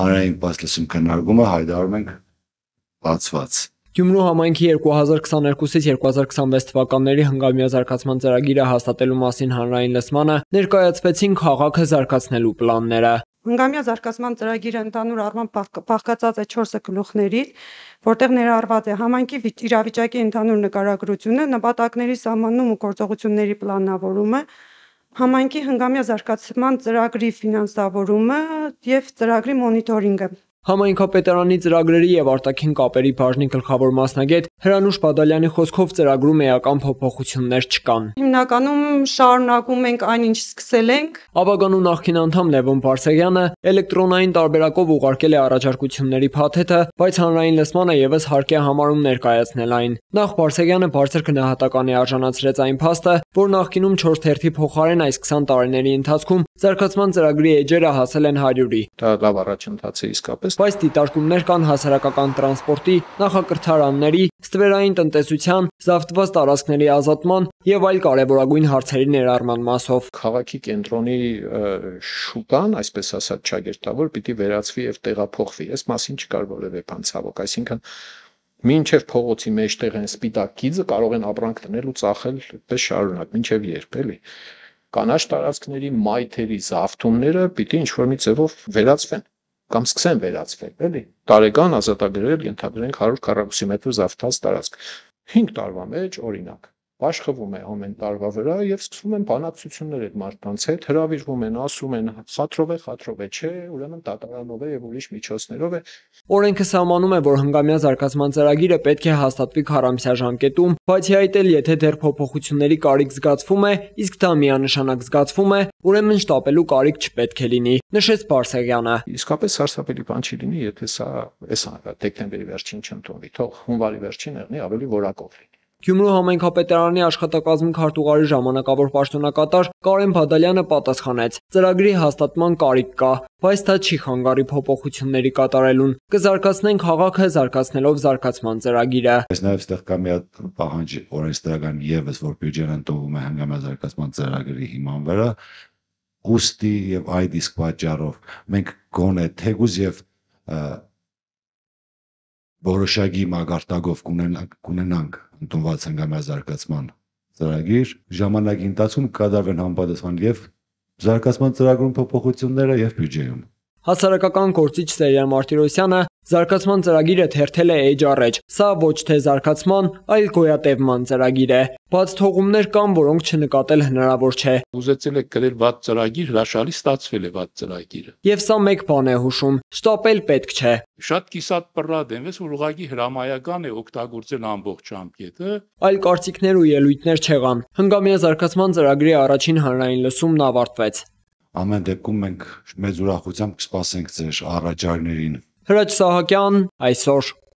հանրային պաս լսում քննարկումը հայտարարում ենք բացված։ Գյումրու համայնքի 2022-ից 2026 թվականների հնգամյա զարգացման ծրագիրը հաստատելու մասին հանրային լսմանը ներկայացվեցին քաղաքը զարգացնելու պլանները։ Հնգամյա զարգացման ծրագիրը ընդհանուր առմամբ բաղկացած է 4 գլուխներից, որտեղ ներառված է համայնքի իրավիճակի ընդհանուր նկարագրությունը, նպատակների սահմանում ու գործողությունների պլանավորումը, համայնքի հնգամյա զարգացման ծրագրի ֆինանսավորումը եւ ծրագրի մոնիթորինգը Համայնքապետարանի ծրագրերի եւ արտաքին կապերի բաժնի գլխավոր մասնագետ Հրանուշ Բադալյանի խոսքով ծրագրում էական փոփոխություններ չկան։ Հիմնականում շարունակում ենք այն, ինչ սկսել ենք։ Ավագանու նախկին անդամ Լևոն Բարսեղյանը էլեկտրոնային տարբերակով ուղարկել է առաջարկությունների փաթեթը, բայց հանրային լսմանը եւս հարկ է համարում ներկայացնել այն։ Նախ Բարսեղյանը բարձր գնահատականի արժանացրեց այն փաստը, որ նախկինում 4 թերթի փոխարեն այս 20 տարիների ընթացքում զարգացման ծրագրի էջերը հասել են 100-ի։ Դա լավ առաջընթաց է իսկապես ևս, բայց դիտարկումներ կան հասարակական տրանսպորտի, նախակրթարանների, ստվերային տնտեսության, զավթված տարածքների ազատման եւ այլ կարեւորագույն հարցերի ներառման մասով։ Քաղաքի կենտրոնի շուկան, այսպես ասած, ճագերտավոր պիտի վերածվի եւ տեղափոխվի։ Այս մասին չկար որևէ փանցավոք, այսինքն մինչև փողոցի մեջտեղ են սպիտակ գիծը կարող են ապրանք տնել ու ծախել այդպես շարունակ, մինչև երբ էլի կանաչ տարածքների մայթերի զավթումները պիտի ինչ-որ մի ձևով վերածվեն կամ սկսեն վերացվել, էլի։ Տարեկան ազատագրել ենթադրենք 100 քառակուսի մետր զավթած տարածք։ 5 տարվա մեջ օրինակ աշխվում է ամեն տարվա վրա եւ սկսվում են բանակցություններ այդ մարդկանց հետ, հրավիրվում են, ասում են խաթրով է, խաթրով է, չէ, ուրեմն տատարանով է եւ ուրիշ միջոցներով է։ Օրենքը սահմանում է, որ հնգամյա զարգացման ծրագիրը պետք է հաստատվի 40-ամյա ժամկետում, բայց այդ էլ եթե դեռ փոփոխությունների կարիք զգացվում է, իսկ դա միանշանակ զգացվում է, ուրեմն շտապելու կարիք չպետք է լինի, նշեց Բարսեղյանը։ Իսկապես հարցապելի բան չի լինի, եթե սա այս դեկտեմբերի հա, վերջին չընդունվի, թող հունվարի վերջին եղնի ավելի որակով լինի։ Գյումրու համայնքապետարանի աշխատակազմի քարտուղարի ժամանակավոր պաշտոնակատար Կարեն Բադալյանը պատասխանեց. «Ծրագրի հաստատման կարիք կա, բայց դա չի խանգարի փոփոխությունների կատարելուն։ Կզարգացնենք քաղաքը զարգացնելով զարգացման ծրագիրը»։ Բայց նաև ստեղ կա մի հատ պահանջ օրենսդրական ևս, որ բյուջեն ընդունվում է հնգամյա զարգացման ծրագրի հիման վրա, ուստի եւ այդ իսկ պատճառով մենք գոնե թեգուզ եւ որոշակի մագարտակով կունենանք, կունենանք ընդունված հնգամյա զարգացման ծրագիր, ժամանակի ընթացքում կկատարվեն համապատասխան եւ զարգացման ծրագրում փոփոխությունները եւ բյուջեում։ Հասարակական գործիչ Սերյան Մարտիրոսյանը զարգացման ծրագիրը թերթել է էջ առեջ։ Սա ոչ թե զարգացման, այլ գոյատևման ծրագիր է։ Բաց թողումներ կան, որոնք չնկատել հնարավոր չէ։ Ուզեցել եք գրել ված ծրագիր, հրաշալի ստացվել է ված ծրագիրը։ Եվ սա մեկ բան է հուշում. շտապել պետք չէ։ Շատ կիսատ պռատ են, ես որ ուղագի հրամայական է օգտագործել ամբողջ ճամփետը։ Այլ կարծիքներ ու ելույթներ չեղան։ Հնգամյա զարգացման ծրագրի առաջին հանրային լսումն ավարտվեց։ Ամեն դեպքում մենք մեծ ուրախությամբ կսպասենք ձեր առաջարկներին։ Հրաչ Սահակյան այսօր